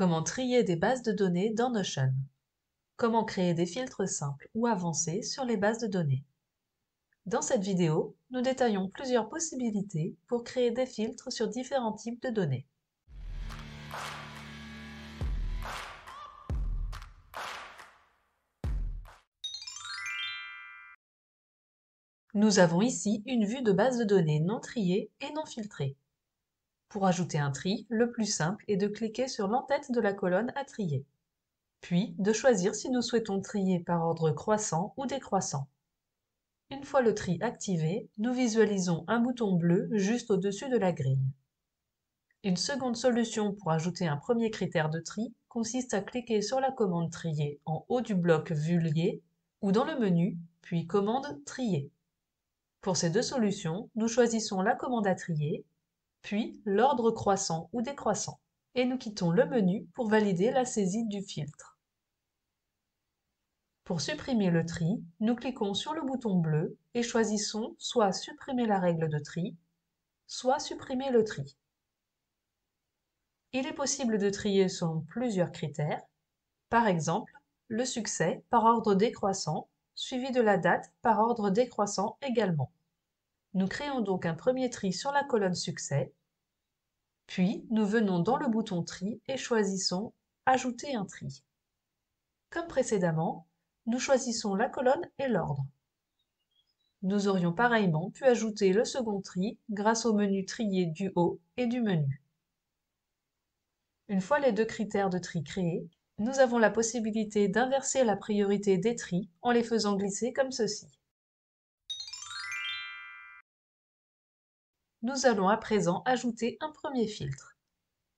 Comment trier des bases de données dans Notion Comment créer des filtres simples ou avancés sur les bases de données Dans cette vidéo, nous détaillons plusieurs possibilités pour créer des filtres sur différents types de données. Nous avons ici une vue de base de données non triée et non filtrée. Pour ajouter un tri, le plus simple est de cliquer sur l'entête de la colonne à trier, puis de choisir si nous souhaitons trier par ordre croissant ou décroissant. Une fois le tri activé, nous visualisons un bouton bleu juste au-dessus de la grille. Une seconde solution pour ajouter un premier critère de tri consiste à cliquer sur la commande trier en haut du bloc Vullier ou dans le menu, puis Commande trier. Pour ces deux solutions, nous choisissons la commande à trier puis l'ordre croissant ou décroissant, et nous quittons le menu pour valider la saisie du filtre. Pour supprimer le tri, nous cliquons sur le bouton bleu et choisissons soit supprimer la règle de tri, soit supprimer le tri. Il est possible de trier selon plusieurs critères, par exemple le succès par ordre décroissant, suivi de la date par ordre décroissant également. Nous créons donc un premier tri sur la colonne Succès, puis nous venons dans le bouton Tri et choisissons Ajouter un tri. Comme précédemment, nous choisissons la colonne et l'ordre. Nous aurions pareillement pu ajouter le second tri grâce au menu trier du haut et du menu. Une fois les deux critères de tri créés, nous avons la possibilité d'inverser la priorité des tris en les faisant glisser comme ceci. Nous allons à présent ajouter un premier filtre.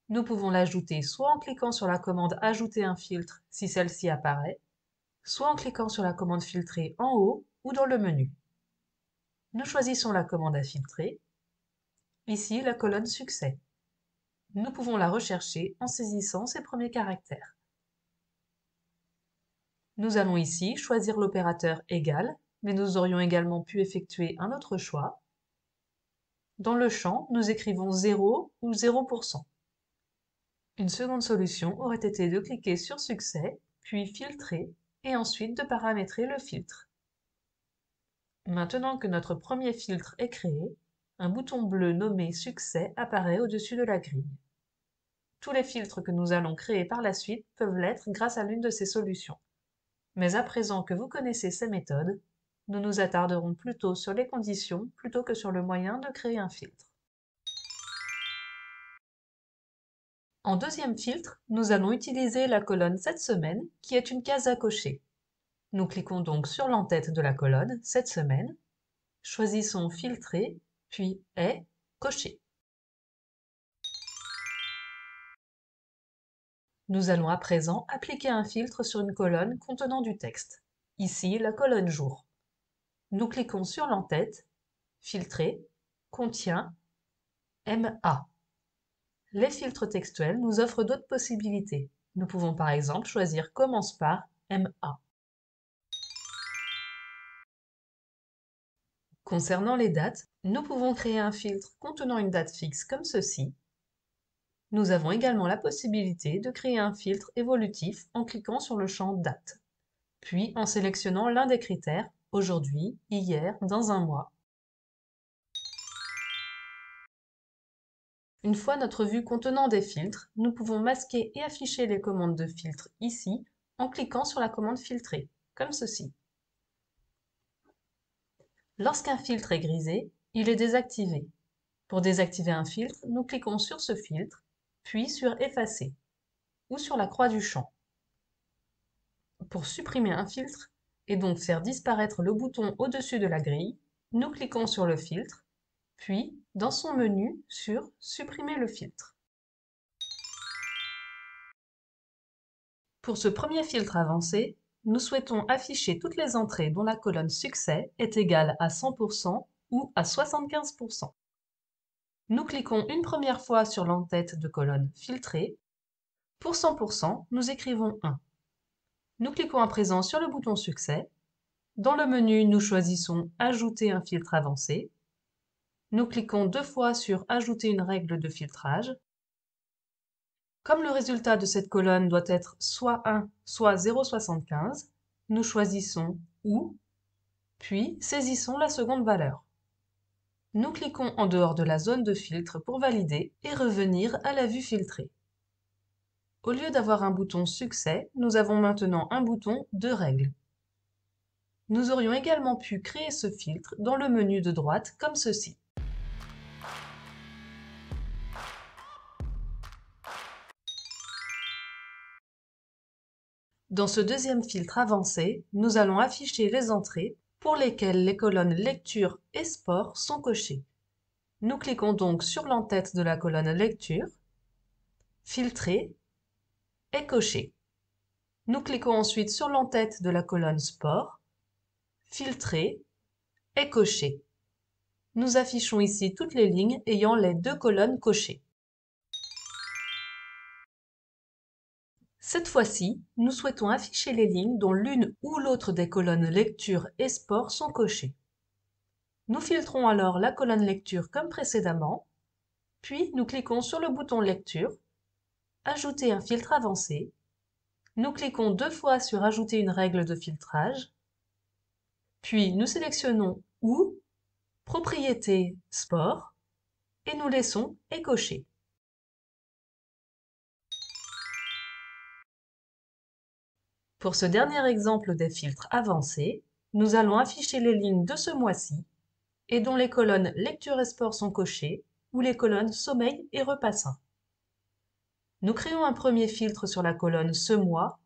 Nous pouvons l'ajouter soit en cliquant sur la commande Ajouter un filtre si celle-ci apparaît, soit en cliquant sur la commande Filtrer en haut ou dans le menu. Nous choisissons la commande à filtrer, ici la colonne Succès. Nous pouvons la rechercher en saisissant ses premiers caractères. Nous allons ici choisir l'opérateur égal, mais nous aurions également pu effectuer un autre choix, dans le champ, nous écrivons 0 ou 0%. Une seconde solution aurait été de cliquer sur Succès, puis Filtrer, et ensuite de paramétrer le filtre. Maintenant que notre premier filtre est créé, un bouton bleu nommé Succès apparaît au-dessus de la grille. Tous les filtres que nous allons créer par la suite peuvent l'être grâce à l'une de ces solutions. Mais à présent que vous connaissez ces méthodes, nous nous attarderons plutôt sur les conditions plutôt que sur le moyen de créer un filtre. En deuxième filtre, nous allons utiliser la colonne cette semaine qui est une case à cocher. Nous cliquons donc sur l'entête de la colonne cette semaine, choisissons filtrer, puis est cocher. Nous allons à présent appliquer un filtre sur une colonne contenant du texte, ici la colonne jour. Nous cliquons sur l'entête, Filtrer, Contient, MA. Les filtres textuels nous offrent d'autres possibilités. Nous pouvons par exemple choisir Commence par MA. Concernant les dates, nous pouvons créer un filtre contenant une date fixe comme ceci. Nous avons également la possibilité de créer un filtre évolutif en cliquant sur le champ Date, puis en sélectionnant l'un des critères aujourd'hui, hier, dans un mois. Une fois notre vue contenant des filtres, nous pouvons masquer et afficher les commandes de filtre ici en cliquant sur la commande filtrée, comme ceci. Lorsqu'un filtre est grisé, il est désactivé. Pour désactiver un filtre, nous cliquons sur ce filtre, puis sur Effacer, ou sur la croix du champ. Pour supprimer un filtre, et donc faire disparaître le bouton au-dessus de la grille, nous cliquons sur le filtre, puis dans son menu sur Supprimer le filtre. Pour ce premier filtre avancé, nous souhaitons afficher toutes les entrées dont la colonne Succès est égale à 100% ou à 75%. Nous cliquons une première fois sur l'entête de colonne Filtrée. Pour 100%, nous écrivons 1. Nous cliquons à présent sur le bouton Succès. Dans le menu, nous choisissons Ajouter un filtre avancé. Nous cliquons deux fois sur Ajouter une règle de filtrage. Comme le résultat de cette colonne doit être soit 1, soit 0,75, nous choisissons Ou, puis saisissons la seconde valeur. Nous cliquons en dehors de la zone de filtre pour valider et revenir à la vue filtrée. Au lieu d'avoir un bouton Succès, nous avons maintenant un bouton de « règles. Nous aurions également pu créer ce filtre dans le menu de droite comme ceci. Dans ce deuxième filtre avancé, nous allons afficher les entrées pour lesquelles les colonnes Lecture et Sport sont cochées. Nous cliquons donc sur l'entête de la colonne Lecture, Filtrer est coché. Nous cliquons ensuite sur l'entête de la colonne Sport, Filtrer et coché. Nous affichons ici toutes les lignes ayant les deux colonnes cochées. Cette fois-ci, nous souhaitons afficher les lignes dont l'une ou l'autre des colonnes Lecture et Sport sont cochées. Nous filtrons alors la colonne Lecture comme précédemment, puis nous cliquons sur le bouton Lecture Ajouter un filtre avancé. Nous cliquons deux fois sur Ajouter une règle de filtrage. Puis nous sélectionnons Ou, Propriétés, Sport et nous laissons écocher. Pour ce dernier exemple des filtres avancés, nous allons afficher les lignes de ce mois-ci et dont les colonnes lecture et sport sont cochées ou les colonnes sommeil et repassant. Nous créons un premier filtre sur la colonne Ce mois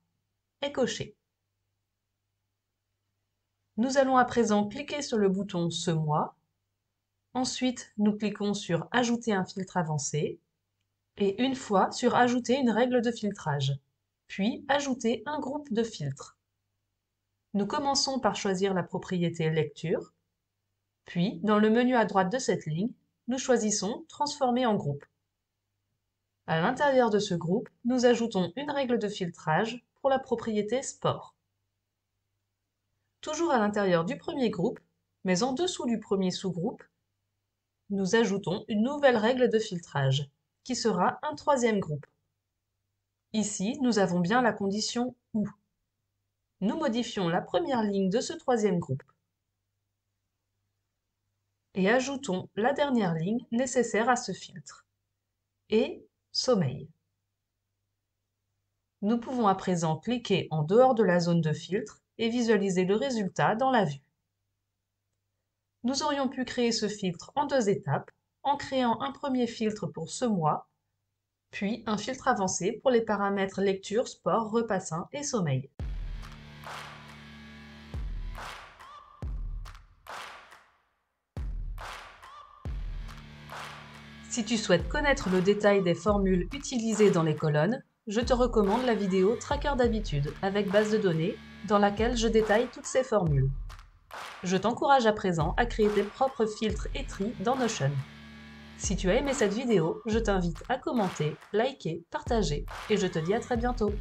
et cocher. Nous allons à présent cliquer sur le bouton Ce mois. Ensuite, nous cliquons sur Ajouter un filtre avancé et une fois sur Ajouter une règle de filtrage, puis Ajouter un groupe de filtres. Nous commençons par choisir la propriété Lecture, puis dans le menu à droite de cette ligne, nous choisissons Transformer en groupe. À l'intérieur de ce groupe, nous ajoutons une règle de filtrage pour la propriété sport. Toujours à l'intérieur du premier groupe, mais en dessous du premier sous-groupe, nous ajoutons une nouvelle règle de filtrage, qui sera un troisième groupe. Ici, nous avons bien la condition « ou ». Nous modifions la première ligne de ce troisième groupe et ajoutons la dernière ligne nécessaire à ce filtre. Et Sommeil. Nous pouvons à présent cliquer en dehors de la zone de filtre et visualiser le résultat dans la vue. Nous aurions pu créer ce filtre en deux étapes, en créant un premier filtre pour ce mois, puis un filtre avancé pour les paramètres lecture, sport, repassin et sommeil. Si tu souhaites connaître le détail des formules utilisées dans les colonnes, je te recommande la vidéo Tracker d'habitude avec base de données dans laquelle je détaille toutes ces formules. Je t'encourage à présent à créer tes propres filtres et tri dans Notion. Si tu as aimé cette vidéo, je t'invite à commenter, liker, partager et je te dis à très bientôt.